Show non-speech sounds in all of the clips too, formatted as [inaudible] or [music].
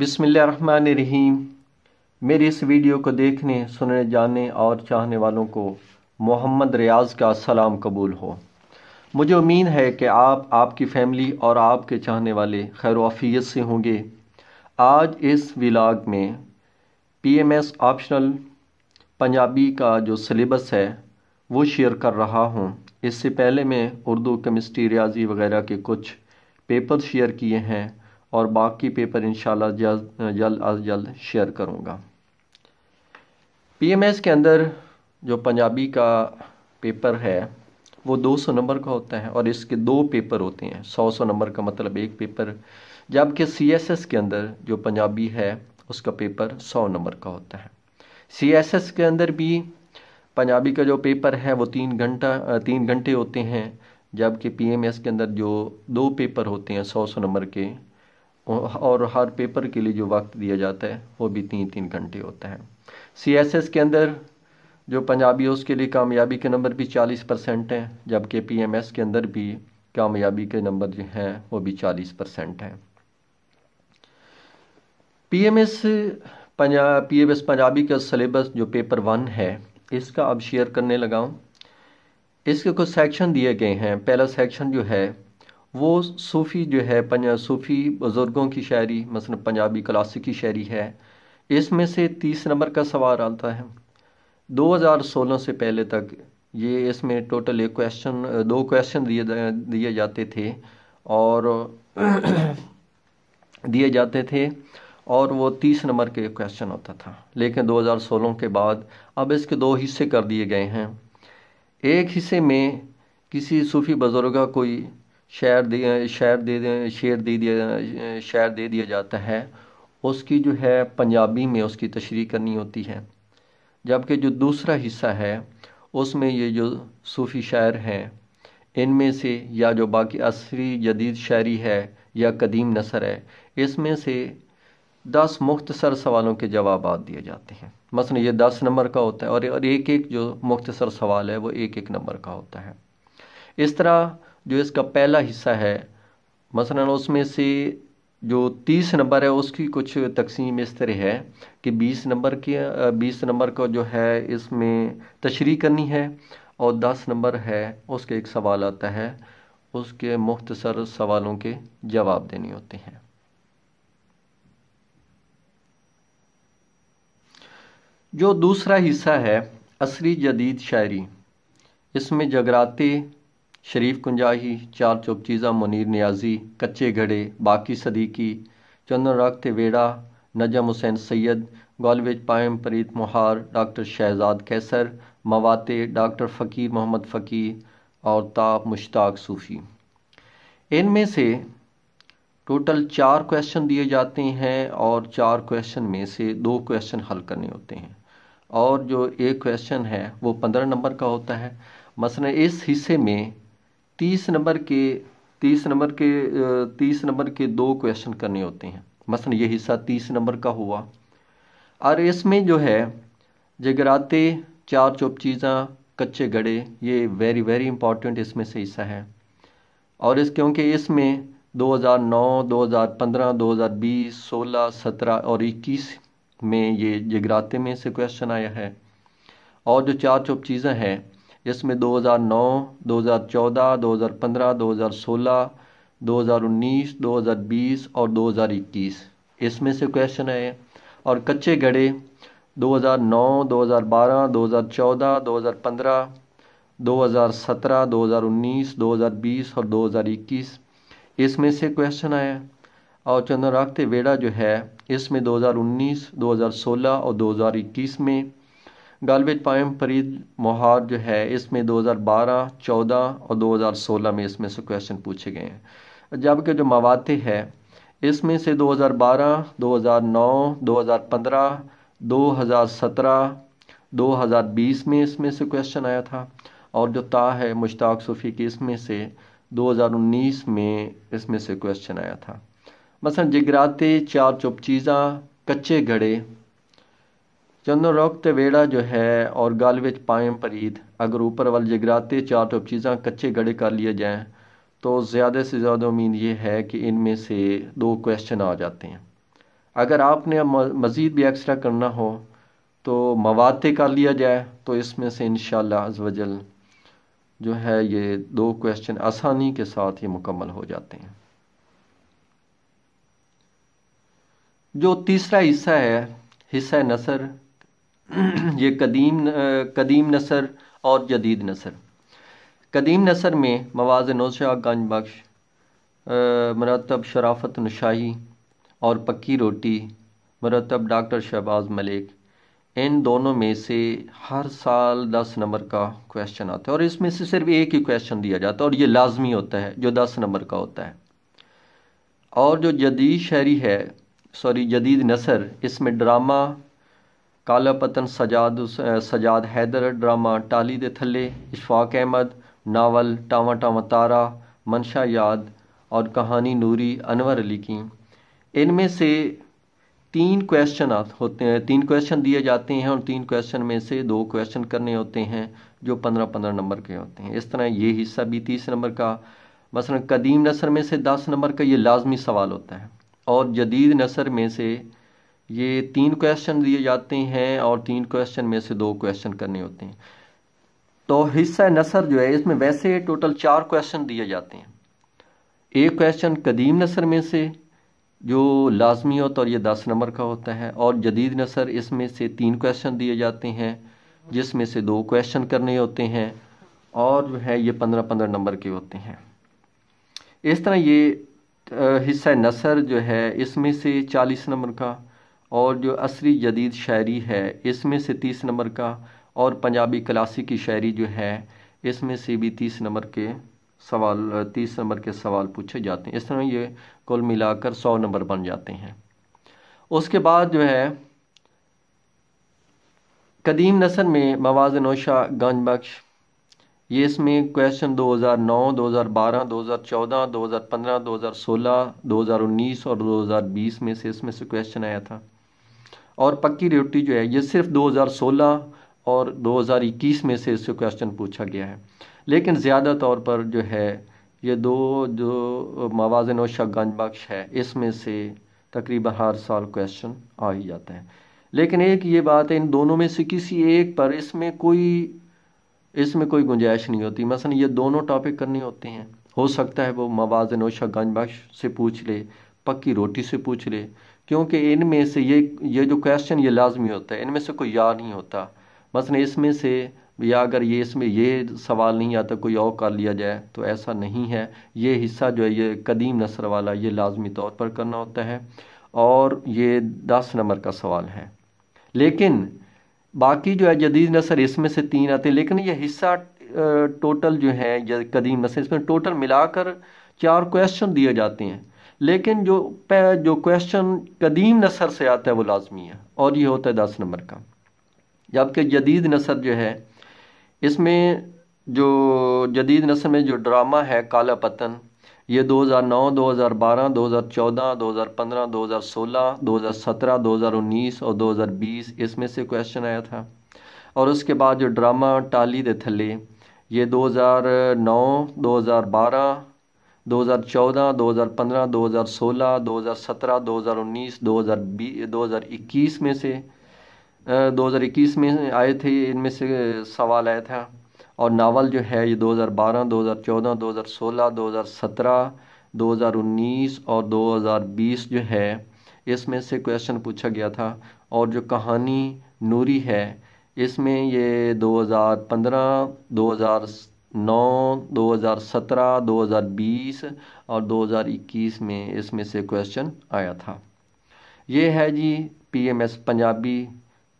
बिसमीम मेरी इस वीडियो को देखने सुनने जानने और चाहने वालों को मोहम्मद रियाज का सलाम कबूल हो मुझे उम्मीद है कि आप आपकी फ़ैमिली और आपके चाहने वाले खैर वाफियत से होंगे आज इस विलाग में पीएमएस ऑप्शनल पंजाबी का जो सिलेबस है वो शेयर कर रहा हूँ इससे पहले मैं उर्दू केमिस्ट्री रियाजी वगैरह के कुछ पेपर शेयर किए हैं और बाकी पेपर इन जल्द अज जल्द शेयर करूँगा पी एम एस के अंदर जो पंजाबी का पेपर है वो 200 नंबर का होता है और इसके दो पेपर होते हैं 100 सौ नंबर का मतलब एक पेपर जबकि सी एस एस के अंदर जो पंजाबी है उसका पेपर 100 नंबर का होता है सी एस एस के अंदर भी पंजाबी का जो पेपर है वो तीन घंटा तीन घंटे होते हैं जबकि पी एम एस के अंदर जो दो पेपर होते हैं सौ सौ नंबर के और हर पेपर के लिए जो वक्त दिया जाता है वो भी तीन तीन घंटे होता है एस के अंदर जो पंजाबी उसके लिए कामयाबी के नंबर भी चालीस परसेंट हैं जबकि एस के अंदर भी कामयाबी के नंबर जो हैं वो भी चालीस परसेंट हैं एस पंजा पी एम एस पंजाबी का सिलेबस जो पेपर वन है इसका अब शेयर करने लगा हूँ इसके कुछ सेक्शन दिए गए हैं पहला सेक्शन जो है वो सूफ़ी जो है सूफ़ी बुज़ुर्गों की शायरी मसलन पंजाबी क्लासिकी शायरी है इसमें से तीस नंबर का सवाल आता है 2016 से पहले तक ये इसमें टोटल एक क्वेश्चन दो क्वेश्चन दिए दिए जाते थे और [clears throat] दिए जाते थे और वो तीस नंबर के क्वेश्चन होता था लेकिन 2016 के बाद अब इसके दो हिस्से कर दिए गए हैं एक हिस्से में किसी सूफ़ी बुज़ुर्ग कोई शेयर दिए शेयर दे शेर दे दिया शेयर दे दिया जाता है उसकी जो है पंजाबी में उसकी तशरी करनी होती है जबकि जो दूसरा हिस्सा है उसमें ये जो सूफ़ी शायर हैं इनमें से या जो बाकी असरी जदीद शायरी है या कदीम नसर है इसमें से दस मुख्तसर सवालों के जवाब दिए जाते हैं मसलन ये दस नंबर का होता है और और एक एक जो मुख्तसर सवाल है वो एक एक नंबर का होता है इस तरह जो इसका पहला हिस्सा है मसलन उसमें से जो तीस नंबर है उसकी कुछ तकसीम इस तरह है कि बीस नंबर के बीस नंबर को जो है इसमें तशरी करनी है और दस नंबर है उसके एक सवाल आता है उसके मुख्तसर सवालों के जवाब देने होते हैं जो दूसरा हिस्सा है असरी जदीद शायरी इसमें जगराते शरीफ कुंजाही चार चीज़ा मुनीर नियाजी कच्चे घड़े बाकी सदीकी चंदन रागते वेड़ा नजम हुसैन सैयद गॉलवेज पायम प्रीत मुहार डॉक्टर शहजाद कैसर मवाते डॉक्टर फ़कीर मोहम्मद फ़कीर और ताप मुश्ताक सूफ़ी इनमें से टोटल चार क्वेश्चन दिए जाते हैं और चार क्वेश्चन में से दो क्वेश्चन हल करने होते हैं और जो एक क्वेश्चन है वो पंद्रह नंबर का होता है मसलन इस हिस्से में तीस नंबर के तीस नंबर के तीस नंबर के दो क्वेश्चन करने होते हैं मसलन ये हिस्सा तीस नंबर का हुआ और इसमें जो है जगराते चार चौप चीज़ा कच्चे गड़े ये वेरी वेरी इंपॉर्टेंट इसमें से हिस्सा है और इस क्योंकि इसमें 2009, 2015, 2020, 16, 17 और 21 में ये जगराते में से क्वेश्चन आया है और जो चार चौप चीज़ें हैं जिसमें 2009, 2014, 2015, 2016, 2019, 2020 और 2021 इसमें से क्वेश्चन है और कच्चे गड़े 2009, 2012, 2014, 2015, 2017, 2019, 2020 और 2021 इसमें से क्वेश्चन आया और चंद्रागते वेड़ा जो है इसमें 2019, 2016 और 2021 में गालबित पायम फरीद मोहार जो है इसमें 2012, 14 और 2016 में इसमें से क्वेश्चन पूछे गए हैं जबकि जो मवाते है इसमें से 2012, 2009, 2015, 2017, 2020 में इसमें से क्वेश्चन आया था और जो ता है मुश्ताक सूफ़ी की इसमें से 2019 में इसमें से क्वेश्चन आया था मसलन जिगराते चार चुप चीज़ा कच्चे घड़े चंदो तो वेड़ा जो है और गल विच पाए परीद अगर ऊपर वाल जगराते चार टॉप चीज़ा कच्चे गड़े कर लिए जाएँ तो ज़्यादा से ज़्यादा उम्मीद ये है कि इनमें से दो क्वेश्चन आ जाते हैं अगर आपने अब मज़ीद भी एक्स्ट्रा करना हो तो मवाद कर लिया जाए तो इसमें से इन शजल जो है ये दो क्वेश्चन आसानी के साथ ही मुकम्मल हो जाते हैं जो तीसरा हिस्सा है हिस्सा नसर [clears throat] ये कदीम कदीम नसर और जदीद नसर कदीम नसर में मवाज नौशा गंज बख्श मरतब शराफत नशाही और पक्की रोटी मरतब डॉक्टर शहबाज मलिक इन दोनों में से हर साल दस नंबर का क्वेश्चन आता है और इसमें से सिर्फ एक ही क्वेश्चन दिया जाता है और ये लाजमी होता है जो दस नंबर का होता है और जो जदीद शहरी है सॉरी जदीद नसर इसमें ड्रामा काला ਪਤਨ सजाद सजाद हैदर ड्रामा टाली दे थले इशफाक अहमद नावल टावा टावा तारा मनशा याद और कहानी नूरी अनवर अली की इनमें से तीन क्वेश्चन होते हैं तीन क्वेश्चन दिए जाते हैं और तीन क्वेश्चन में से दो क्वेश्चन करने होते हैं जो पंद्रह पंद्रह नंबर के होते हैं इस तरह ये हिस्सा भी तीस नंबर का मसलन कदीम नसर में से दस नंबर का ये लाजमी सवाल होता है और जदीद नसर में से ये तीन क्वेश्चन दिए जाते हैं और तीन क्वेश्चन में से दो क्वेश्चन करने होते हैं तो हिस्सा नसर जो है इसमें वैसे टोटल चार क्वेश्चन दिए जाते हैं एक क्वेश्चन कदीम नसर में से जो लाजमी होता और ये दस नंबर का होता है और जदीद नसर इसमें से तीन क्वेश्चन दिए जाते हैं जिसमें से दो क्वेश्चन करने होते हैं और जो है ये पंद्रह पंद्रह नंबर के होते हैं इस तरह ये हिस्सा नसर जो है इसमें से चालीस नंबर का और जो असरी जदीद शायरी है इसमें से तीस नंबर का और पंजाबी क्लासिक की शायरी जो है इसमें से भी तीस नंबर के सवाल तीस नंबर के सवाल पूछे जाते हैं इस तरह ये कुल मिलाकर सौ नंबर बन जाते हैं उसके बाद जो है कदीम नसर में मवाज नोशा गंज बख्श ये इसमें क्वेश्चन 2009, 2012, 2014, 2015, 2016, 2019 और 2020 में से इसमें से क्वेश्चन आया था और पक्की रोटी जो है ये सिर्फ 2016 और 2021 में से इससे क्वेश्चन पूछा गया है लेकिन ज़्यादा तौर पर जो है ये दो जो मवाजन और शगन बख्श है इसमें से तकरीबन हर साल क्वेश्चन आ ही जाते हैं लेकिन एक ये बात है इन दोनों में से किसी एक पर इसमें कोई इसमें कोई गुंजाइश नहीं होती मसलन ये दोनों टॉपिक करने होते हैं हो सकता है वो मवाजन और शगन बख्श से पूछ ले पक्की रोटी से पूछ ले क्योंकि इनमें से ये ये जो क्वेश्चन ये लाजमी होता है इनमें से कोई या नहीं होता मसलन इसमें से या अगर ये इसमें ये सवाल नहीं आता कोई और कर लिया जाए तो ऐसा नहीं है ये हिस्सा जो है ये कदीम नसर वाला ये लाजमी तौर पर करना होता है और ये दस नंबर का सवाल है लेकिन बाकी जो है जदीद नसर इसमें से तीन आते हैं लेकिन ये हिस्सा टोटल जो है कदीम नसर इसमें टोटल मिलाकर चार क्वेश्चन दिए जाते हैं लेकिन जो जो क्वेश्चन कदीम नसर से आता है वो लाजमी है और ये होता है दस नंबर का जबकि जदीद नसर जो है इसमें जो जदीद नसर में जो ड्रामा है काला पतन ये 2009, 2012, 2014, 2015, 2016, 2017, 2019 और 2020 इसमें से क्वेश्चन आया था और उसके बाद जो ड्रामा टाली दे थले ये 2009, 2012 2014, 2015, 2016, 2017, 2019, 2020, 2021 में से 2021 में आए थे इनमें से सवाल आया था और नावल जो है ये 2012, 2014, 2016, 2017, 2019 और 2020 जो है इसमें से क्वेश्चन पूछा गया था और जो कहानी नूरी है इसमें ये 2015, 2000 नौ 2017 2020 और 2021 में इसमें से क्वेश्चन आया था ये है जी पीएमएस पंजाबी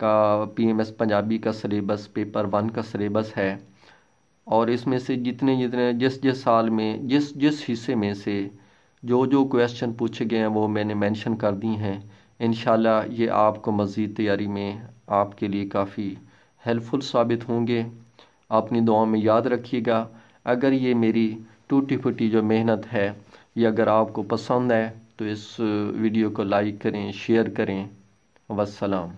का पीएमएस पंजाबी का सिलेबस पेपर वन का सिलेबस है और इसमें से जितने जितने जिस जिस साल में जिस जिस हिस्से में से जो जो क्वेश्चन पूछे गए हैं वो मैंने मेंशन कर दी हैं इन ये आपको मज़ीद तैयारी में आपके लिए काफ़ी हेल्पफुल साबित होंगे अपनी दुआओं में याद रखिएगा अगर ये मेरी टूटी फूटी जो मेहनत है ये अगर आपको पसंद है तो इस वीडियो को लाइक करें शेयर करें वसलाम